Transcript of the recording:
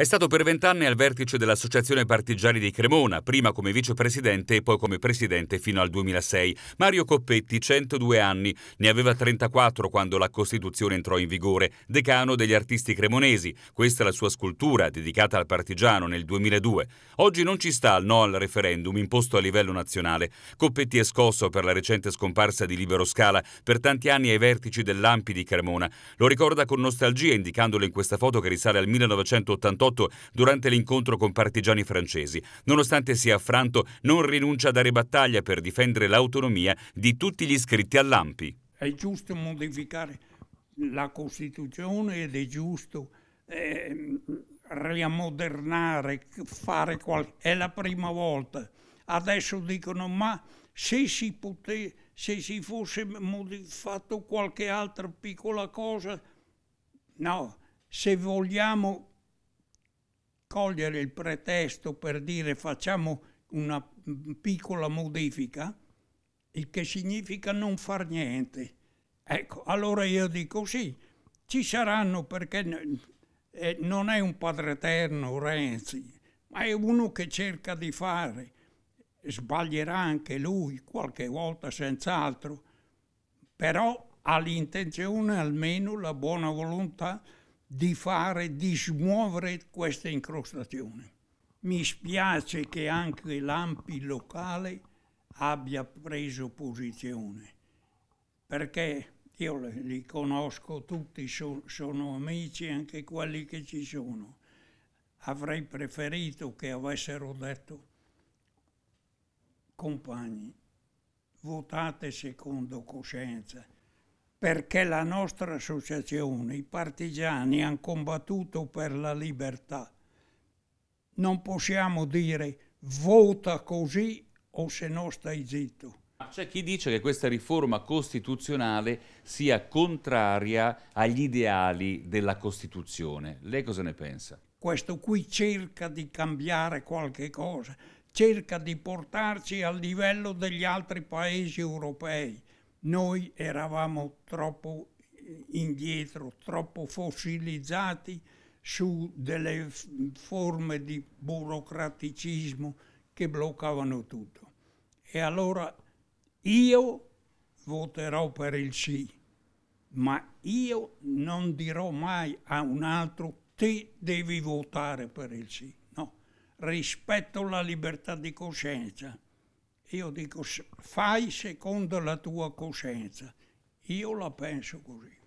È stato per vent'anni al vertice dell'Associazione Partigiani di Cremona, prima come vicepresidente e poi come presidente fino al 2006. Mario Coppetti, 102 anni, ne aveva 34 quando la Costituzione entrò in vigore, decano degli artisti cremonesi. Questa è la sua scultura, dedicata al partigiano nel 2002. Oggi non ci sta al no al referendum imposto a livello nazionale. Coppetti è scosso per la recente scomparsa di Libero Scala, per tanti anni ai vertici dell'Ampi di Cremona. Lo ricorda con nostalgia, indicandolo in questa foto che risale al 1988 18 durante l'incontro con partigiani francesi. Nonostante sia affranto, non rinuncia a dare battaglia per difendere l'autonomia di tutti gli iscritti all'AMPI. È giusto modificare la Costituzione ed è giusto eh, riammodernare, fare qualche... È la prima volta. Adesso dicono, ma se si, poteva... se si fosse fatto qualche altra piccola cosa... No, se vogliamo cogliere il pretesto per dire facciamo una piccola modifica, il che significa non far niente. Ecco, allora io dico sì, ci saranno perché eh, non è un padre eterno Renzi, ma è uno che cerca di fare. Sbaglierà anche lui, qualche volta senz'altro, però ha l'intenzione, almeno la buona volontà di fare, di smuovere queste incrostazioni. Mi spiace che anche l'AMPI locale abbia preso posizione, perché io li conosco tutti, so, sono amici anche quelli che ci sono. Avrei preferito che avessero detto compagni, votate secondo coscienza perché la nostra associazione, i partigiani, hanno combattuto per la libertà. Non possiamo dire vota così o se no stai zitto. C'è chi dice che questa riforma costituzionale sia contraria agli ideali della Costituzione. Lei cosa ne pensa? Questo qui cerca di cambiare qualche cosa, cerca di portarci al livello degli altri paesi europei noi eravamo troppo indietro, troppo fossilizzati su delle forme di burocraticismo che bloccavano tutto. E allora io voterò per il sì, ma io non dirò mai a un altro te devi votare per il sì. No, rispetto alla libertà di coscienza. Io dico fai secondo la tua coscienza. Io la penso così.